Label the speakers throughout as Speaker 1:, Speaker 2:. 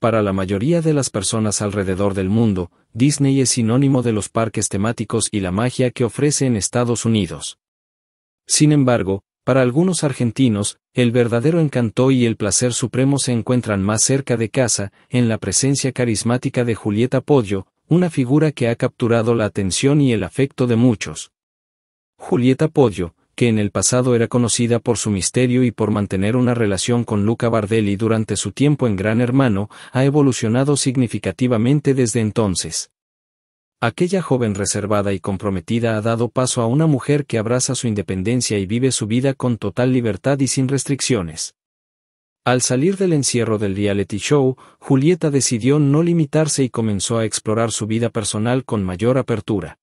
Speaker 1: Para la mayoría de las personas alrededor del mundo, Disney es sinónimo de los parques temáticos y la magia que ofrece en Estados Unidos. Sin embargo, para algunos argentinos, el verdadero encanto y el placer supremo se encuentran más cerca de casa, en la presencia carismática de Julieta Podio, una figura que ha capturado la atención y el afecto de muchos. Julieta Podio, que en el pasado era conocida por su misterio y por mantener una relación con Luca Bardelli durante su tiempo en Gran Hermano, ha evolucionado significativamente desde entonces. Aquella joven reservada y comprometida ha dado paso a una mujer que abraza su independencia y vive su vida con total libertad y sin restricciones. Al salir del encierro del reality show, Julieta decidió no limitarse y comenzó a explorar su vida personal con mayor apertura.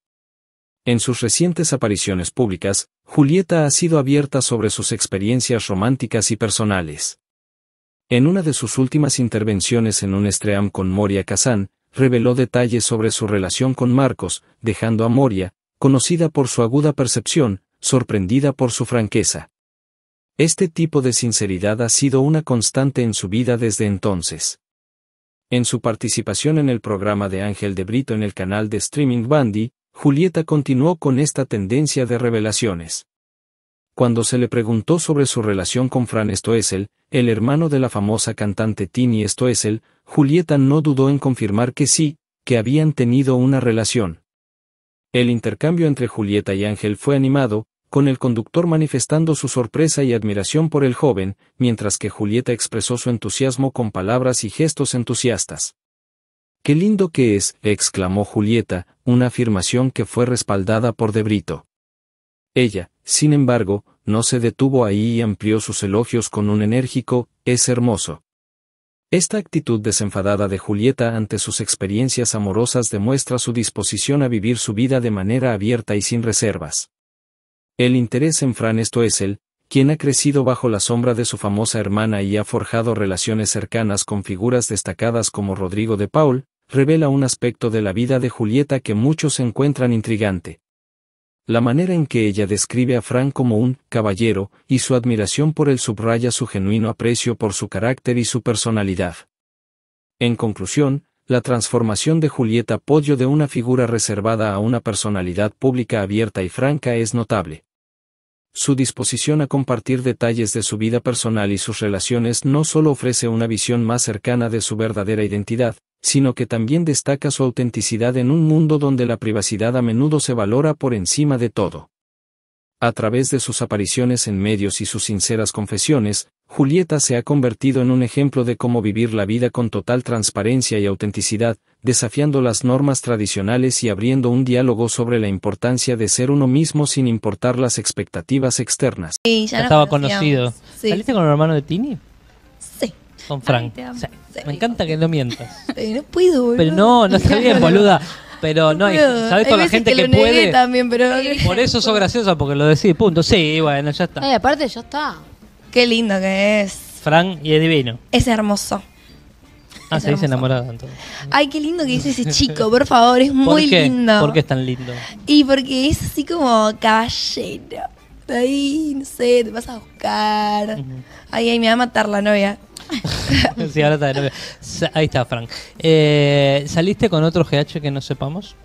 Speaker 1: En sus recientes apariciones públicas, Julieta ha sido abierta sobre sus experiencias románticas y personales. En una de sus últimas intervenciones en un estream con Moria Kazan, reveló detalles sobre su relación con Marcos, dejando a Moria, conocida por su aguda percepción, sorprendida por su franqueza. Este tipo de sinceridad ha sido una constante en su vida desde entonces. En su participación en el programa de Ángel de Brito en el canal de streaming Bandy, Julieta continuó con esta tendencia de revelaciones. Cuando se le preguntó sobre su relación con Fran Stoessel, el hermano de la famosa cantante Tini Stoessel, Julieta no dudó en confirmar que sí, que habían tenido una relación. El intercambio entre Julieta y Ángel fue animado, con el conductor manifestando su sorpresa y admiración por el joven, mientras que Julieta expresó su entusiasmo con palabras y gestos entusiastas. ¡Qué lindo que es! exclamó Julieta, una afirmación que fue respaldada por Debrito. Ella, sin embargo, no se detuvo ahí y amplió sus elogios con un enérgico, es hermoso. Esta actitud desenfadada de Julieta ante sus experiencias amorosas demuestra su disposición a vivir su vida de manera abierta y sin reservas. El interés en Fran esto es él, quien ha crecido bajo la sombra de su famosa hermana y ha forjado relaciones cercanas con figuras destacadas como Rodrigo de Paul, revela un aspecto de la vida de Julieta que muchos encuentran intrigante. La manera en que ella describe a Frank como un caballero, y su admiración por él subraya su genuino aprecio por su carácter y su personalidad. En conclusión, la transformación de Julieta Podio de una figura reservada a una personalidad pública abierta y franca es notable. Su disposición a compartir detalles de su vida personal y sus relaciones no solo ofrece una visión más cercana de su verdadera identidad, sino que también destaca su autenticidad en un mundo donde la privacidad a menudo se valora por encima de todo. A través de sus apariciones en medios y sus sinceras confesiones, Julieta se ha convertido en un ejemplo de cómo vivir la vida con total transparencia y autenticidad, desafiando las normas tradicionales y abriendo un diálogo sobre la importancia de ser uno mismo sin importar las expectativas externas. Sí, ya, estaba conocido. ¿Saliste con el hermano de Tini? Con Frank. Me encanta que no mientas. no puedo, Pero no, no está bien, boluda. Pero no, hay, ¿sabes toda la gente que, que lo puede? También, pero... Por eso sos graciosa, porque lo decís, punto. Sí, bueno, ya está. Ay, aparte, ya está. Qué lindo que es. Frank y es divino. Es hermoso. Ah, se dice enamorada entonces. Ay, qué lindo que dice ese chico, por favor, es muy lindo. ¿Por qué es tan lindo? Y porque es así como caballero. Ahí, no sé, te vas a buscar. Ay, ay, me va a matar la novia. Ahí está, Frank. Eh, ¿Saliste con otro GH que no sepamos?